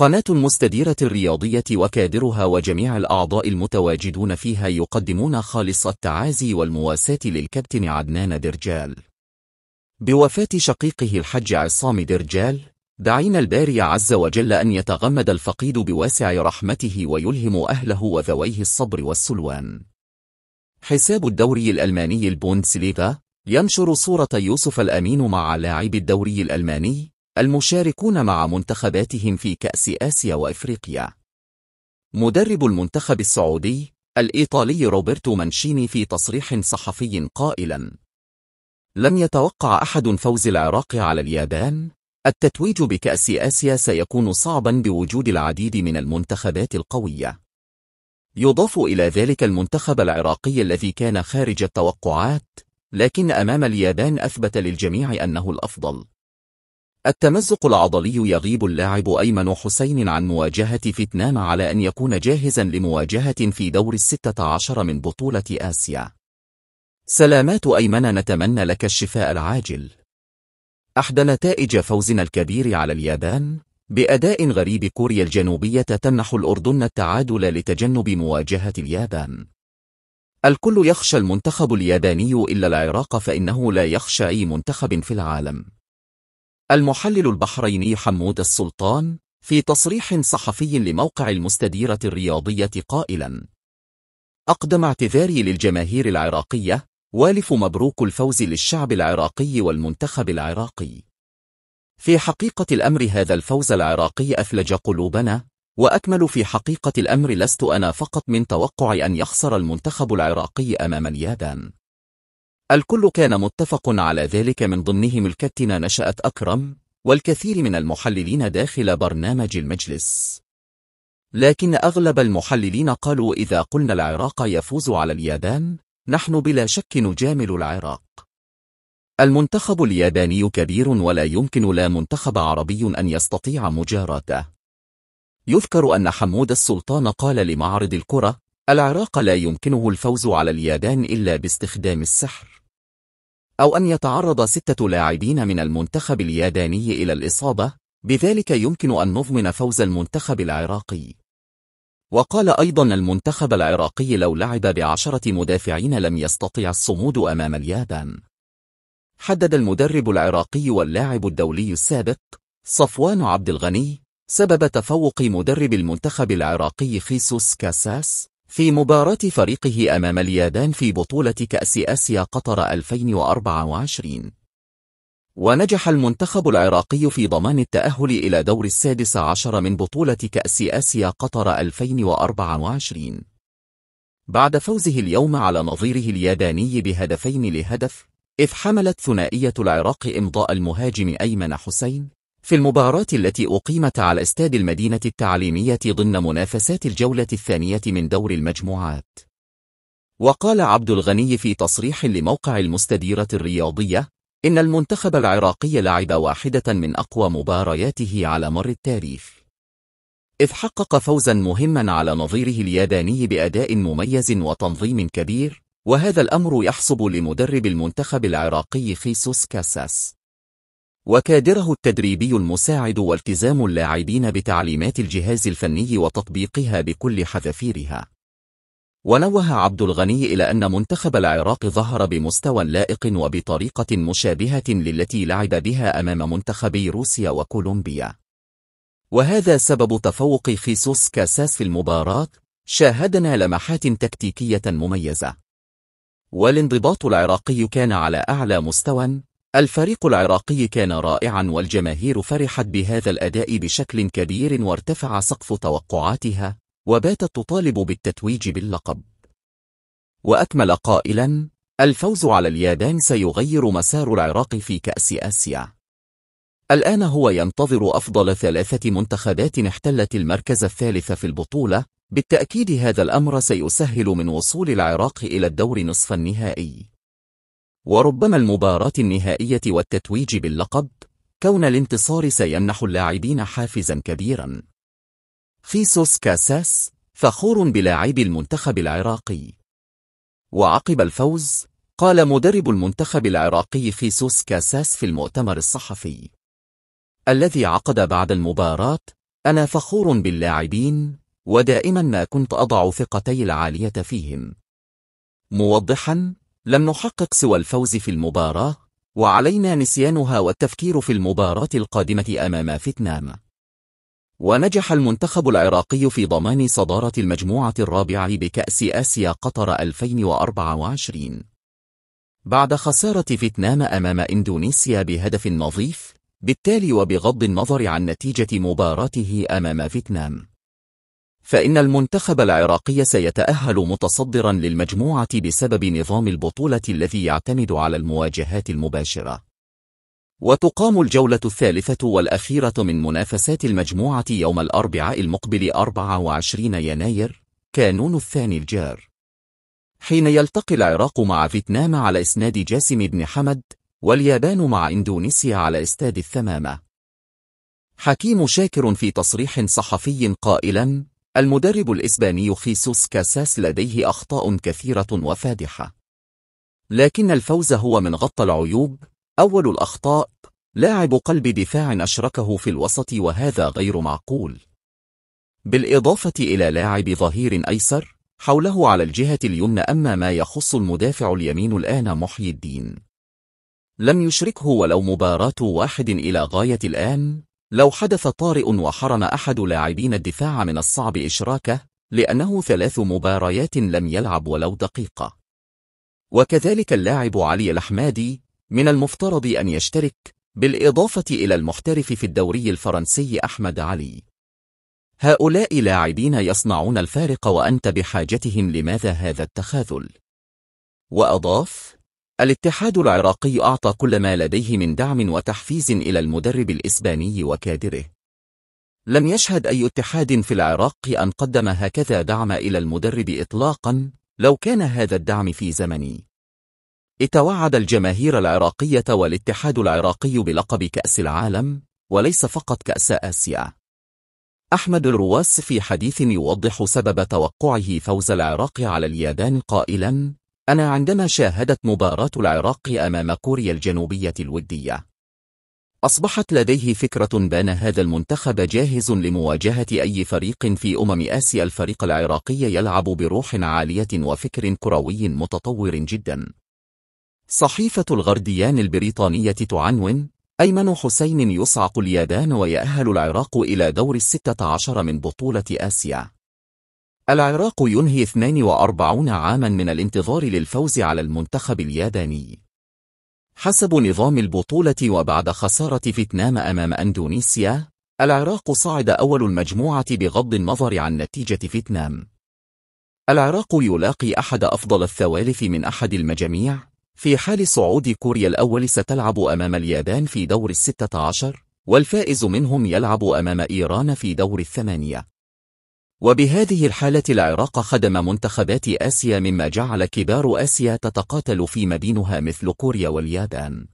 قناة مستديرة الرياضية وكادرها وجميع الأعضاء المتواجدون فيها يقدمون خالص التعازي والمواساة للكابتن عدنان درجال بوفاة شقيقه الحج عصام درجال دعينا الباري عز وجل أن يتغمد الفقيد بواسع رحمته ويلهم أهله وذويه الصبر والسلوان حساب الدوري الألماني البوندسليغا ينشر صورة يوسف الأمين مع لاعب الدوري الألماني المشاركون مع منتخباتهم في كأس آسيا وإفريقيا مدرب المنتخب السعودي الإيطالي روبرتو مانشيني في تصريح صحفي قائلا لم يتوقع أحد فوز العراق على اليابان التتويج بكأس آسيا سيكون صعبا بوجود العديد من المنتخبات القوية يضاف إلى ذلك المنتخب العراقي الذي كان خارج التوقعات لكن أمام اليابان أثبت للجميع أنه الأفضل التمزق العضلي يغيب اللاعب أيمن حسين عن مواجهة فيتنام على أن يكون جاهزا لمواجهة في دور الستة عشر من بطولة آسيا سلامات أيمن نتمنى لك الشفاء العاجل أحد نتائج فوزنا الكبير على اليابان بأداء غريب كوريا الجنوبية تمنح الأردن التعادل لتجنب مواجهة اليابان الكل يخشى المنتخب الياباني إلا العراق فإنه لا يخشى أي منتخب في العالم المحلل البحريني حمود السلطان في تصريح صحفي لموقع المستديرة الرياضية قائلا أقدم اعتذاري للجماهير العراقية والف مبروك الفوز للشعب العراقي والمنتخب العراقي في حقيقة الأمر هذا الفوز العراقي أثلج قلوبنا وأكمل في حقيقة الأمر لست أنا فقط من توقع أن يخسر المنتخب العراقي أمام اليابان الكل كان متفق على ذلك من ضمنهم الكتنة نشأت أكرم والكثير من المحللين داخل برنامج المجلس لكن أغلب المحللين قالوا إذا قلنا العراق يفوز على اليابان نحن بلا شك نجامل العراق المنتخب الياباني كبير ولا يمكن لا منتخب عربي أن يستطيع مجاراته يذكر أن حمود السلطان قال لمعرض الكرة العراق لا يمكنه الفوز على اليابان إلا باستخدام السحر أو أن يتعرض ستة لاعبين من المنتخب الياباني إلى الإصابة بذلك يمكن أن نضمن فوز المنتخب العراقي وقال أيضا المنتخب العراقي لو لعب بعشرة مدافعين لم يستطيع الصمود أمام اليابان حدد المدرب العراقي واللاعب الدولي السابق صفوان عبد الغني سبب تفوق مدرب المنتخب العراقي خيسوس كاساس في مباراة فريقه أمام اليابان في بطولة كأس آسيا قطر 2024 ونجح المنتخب العراقي في ضمان التأهل إلى دور السادس عشر من بطولة كأس آسيا قطر 2024 بعد فوزه اليوم على نظيره الياباني بهدفين لهدف إذ حملت ثنائية العراق إمضاء المهاجم أيمن حسين في المباراة التي أقيمت على استاد المدينة التعليمية ضمن منافسات الجولة الثانية من دور المجموعات وقال عبد الغني في تصريح لموقع المستديرة الرياضية إن المنتخب العراقي لعب واحدة من أقوى مبارياته على مر التاريخ إذ حقق فوزا مهما على نظيره الياباني بأداء مميز وتنظيم كبير وهذا الأمر يحصب لمدرب المنتخب العراقي خيسوس كاساس وكادره التدريبي المساعد والتزام اللاعبين بتعليمات الجهاز الفني وتطبيقها بكل حذافيرها. ونوه عبد الغني إلى أن منتخب العراق ظهر بمستوى لائق وبطريقة مشابهة للتي لعب بها أمام منتخبي روسيا وكولومبيا. وهذا سبب تفوق خيسوس كاساس في المباراة، شاهدنا لمحات تكتيكية مميزة. والانضباط العراقي كان على أعلى مستوى الفريق العراقي كان رائعا والجماهير فرحت بهذا الأداء بشكل كبير وارتفع سقف توقعاتها وباتت تطالب بالتتويج باللقب وأكمل قائلا الفوز على اليابان سيغير مسار العراق في كأس آسيا الآن هو ينتظر أفضل ثلاثة منتخبات احتلت المركز الثالث في البطولة بالتأكيد هذا الأمر سيسهل من وصول العراق إلى الدور نصف النهائي وربما المباراة النهائية والتتويج باللقب كون الانتصار سيمنح اللاعبين حافزا كبيرا خيسوس كاساس فخور بلاعبي المنتخب العراقي وعقب الفوز قال مدرب المنتخب العراقي خيسوس كاساس في المؤتمر الصحفي الذي عقد بعد المباراة أنا فخور باللاعبين ودائما ما كنت أضع ثقتي العالية فيهم موضحا لم نحقق سوى الفوز في المباراة وعلينا نسيانها والتفكير في المباراة القادمة أمام فيتنام ونجح المنتخب العراقي في ضمان صدارة المجموعة الرابعة بكأس آسيا قطر 2024 بعد خسارة فيتنام أمام إندونيسيا بهدف نظيف بالتالي وبغض النظر عن نتيجة مباراته أمام فيتنام فإن المنتخب العراقي سيتأهل متصدرا للمجموعة بسبب نظام البطولة الذي يعتمد على المواجهات المباشرة وتقام الجولة الثالثة والأخيرة من منافسات المجموعة يوم الأربعاء المقبل 24 يناير كانون الثاني الجار حين يلتقي العراق مع فيتنام على إسناد جاسم بن حمد واليابان مع إندونيسيا على إستاد الثمامة حكيم شاكر في تصريح صحفي قائلاً المدرب الإسباني خيسوس كاساس لديه أخطاء كثيرة وفادحة لكن الفوز هو من غطى العيوب أول الأخطاء لاعب قلب دفاع أشركه في الوسط وهذا غير معقول بالإضافة إلى لاعب ظهير أيسر حوله على الجهة اليمنى أما ما يخص المدافع اليمين الآن محي الدين لم يشركه ولو مباراة واحد إلى غاية الآن لو حدث طارئ وحرم أحد لاعبين الدفاع من الصعب إشراكه لأنه ثلاث مباريات لم يلعب ولو دقيقة وكذلك اللاعب علي الأحمادي من المفترض أن يشترك بالإضافة إلى المحترف في الدوري الفرنسي أحمد علي هؤلاء لاعبين يصنعون الفارق وأنت بحاجتهم لماذا هذا التخاذل وأضاف الاتحاد العراقي أعطى كل ما لديه من دعم وتحفيز إلى المدرب الإسباني وكادره. لم يشهد أي اتحاد في العراق أن قدم هكذا دعم إلى المدرب إطلاقا لو كان هذا الدعم في زمني. اتوعد الجماهير العراقية والاتحاد العراقي بلقب كأس العالم وليس فقط كأس آسيا. أحمد الرواس في حديث يوضح سبب توقعه فوز العراق على اليابان قائلاً أنا عندما شاهدت مباراة العراق أمام كوريا الجنوبية الودية أصبحت لديه فكرة بان هذا المنتخب جاهز لمواجهة أي فريق في أمم آسيا الفريق العراقي يلعب بروح عالية وفكر كروي متطور جدا صحيفة الغرديان البريطانية تعنون أيمن حسين يصعق اليابان ويأهل العراق إلى دور الستة عشر من بطولة آسيا العراق ينهي 42 عاما من الانتظار للفوز على المنتخب الياباني حسب نظام البطولة وبعد خسارة فيتنام أمام أندونيسيا العراق صعد أول المجموعة بغض النظر عن نتيجة فيتنام العراق يلاقي أحد أفضل الثوالث من أحد المجاميع في حال صعود كوريا الأول ستلعب أمام اليابان في دور الستة عشر والفائز منهم يلعب أمام إيران في دور الثمانية وبهذه الحالة العراق خدم منتخبات آسيا مما جعل كبار آسيا تتقاتل في مدينها مثل كوريا واليابان